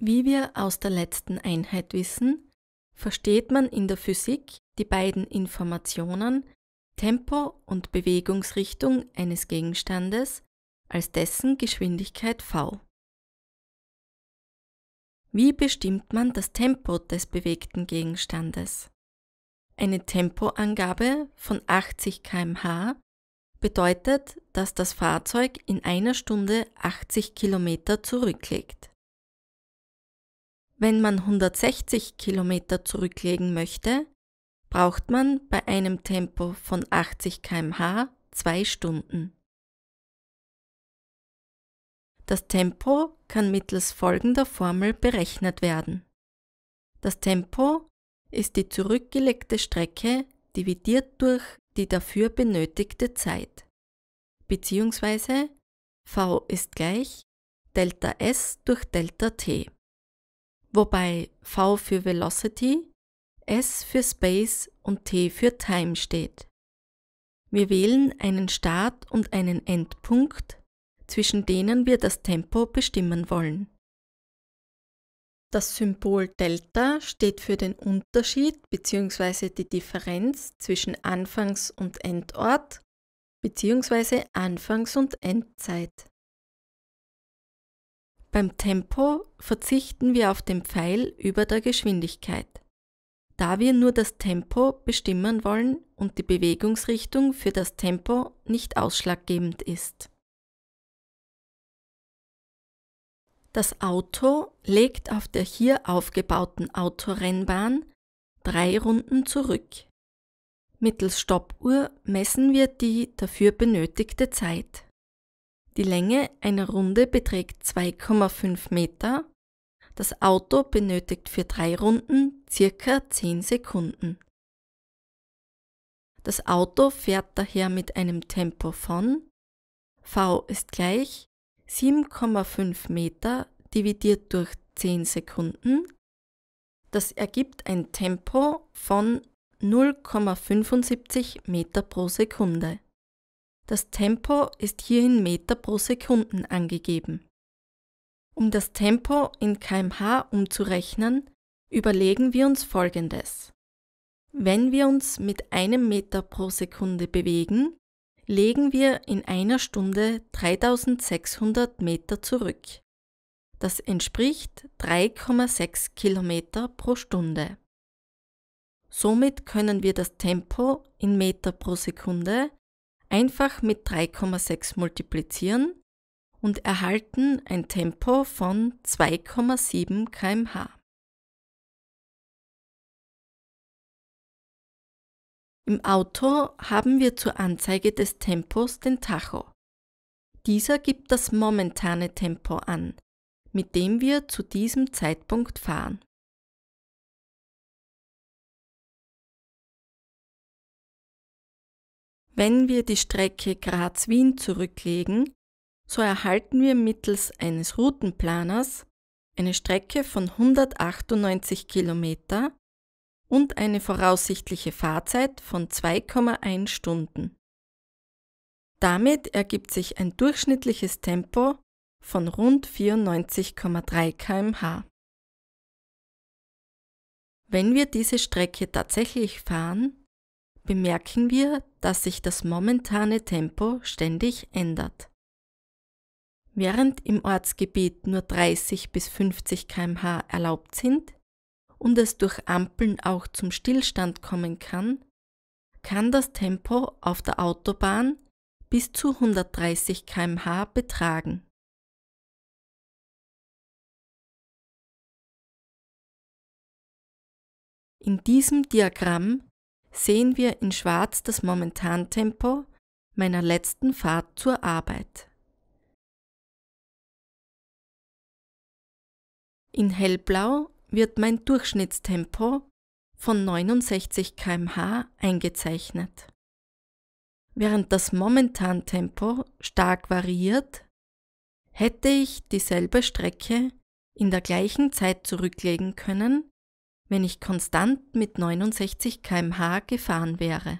Wie wir aus der letzten Einheit wissen, versteht man in der Physik die beiden Informationen Tempo und Bewegungsrichtung eines Gegenstandes als dessen Geschwindigkeit v. Wie bestimmt man das Tempo des bewegten Gegenstandes? Eine Tempoangabe von 80 km/h bedeutet, dass das Fahrzeug in einer Stunde 80 km zurücklegt. Wenn man 160 km zurücklegen möchte, braucht man bei einem Tempo von 80 km/h zwei Stunden. Das Tempo kann mittels folgender Formel berechnet werden. Das Tempo ist die zurückgelegte Strecke dividiert durch die dafür benötigte Zeit, beziehungsweise v ist gleich Delta S durch Delta T wobei V für Velocity, S für Space und T für Time steht. Wir wählen einen Start- und einen Endpunkt, zwischen denen wir das Tempo bestimmen wollen. Das Symbol Delta steht für den Unterschied bzw. die Differenz zwischen Anfangs- und Endort bzw. Anfangs- und Endzeit. Beim Tempo verzichten wir auf den Pfeil über der Geschwindigkeit. Da wir nur das Tempo bestimmen wollen und die Bewegungsrichtung für das Tempo nicht ausschlaggebend ist. Das Auto legt auf der hier aufgebauten Autorennbahn drei Runden zurück. Mittels Stoppuhr messen wir die dafür benötigte Zeit. Die Länge einer Runde beträgt 2,5 Meter. Das Auto benötigt für drei Runden circa 10 Sekunden. Das Auto fährt daher mit einem Tempo von v ist gleich 7,5 Meter dividiert durch 10 Sekunden. Das ergibt ein Tempo von 0,75 Meter pro Sekunde. Das Tempo ist hier in Meter pro Sekunden angegeben. Um das Tempo in kmh umzurechnen, überlegen wir uns Folgendes. Wenn wir uns mit einem Meter pro Sekunde bewegen, legen wir in einer Stunde 3600 Meter zurück. Das entspricht 3,6 Kilometer pro Stunde. Somit können wir das Tempo in Meter pro Sekunde einfach mit 3,6 multiplizieren und erhalten ein Tempo von 2,7 kmh. Im Auto haben wir zur Anzeige des Tempos den Tacho. Dieser gibt das momentane Tempo an, mit dem wir zu diesem Zeitpunkt fahren. Wenn wir die Strecke Graz-Wien zurücklegen, so erhalten wir mittels eines Routenplaners eine Strecke von 198 Kilometer und eine voraussichtliche Fahrzeit von 2,1 Stunden. Damit ergibt sich ein durchschnittliches Tempo von rund 94,3 km/h. Wenn wir diese Strecke tatsächlich fahren, bemerken wir, dass sich das momentane Tempo ständig ändert. Während im Ortsgebiet nur 30 bis 50 km/h erlaubt sind und es durch Ampeln auch zum Stillstand kommen kann, kann das Tempo auf der Autobahn bis zu 130 km/h betragen. In diesem Diagramm sehen wir in Schwarz das Momentantempo meiner letzten Fahrt zur Arbeit. In Hellblau wird mein Durchschnittstempo von 69 km/h eingezeichnet. Während das Momentantempo stark variiert, hätte ich dieselbe Strecke in der gleichen Zeit zurücklegen können, wenn ich konstant mit 69 kmh gefahren wäre.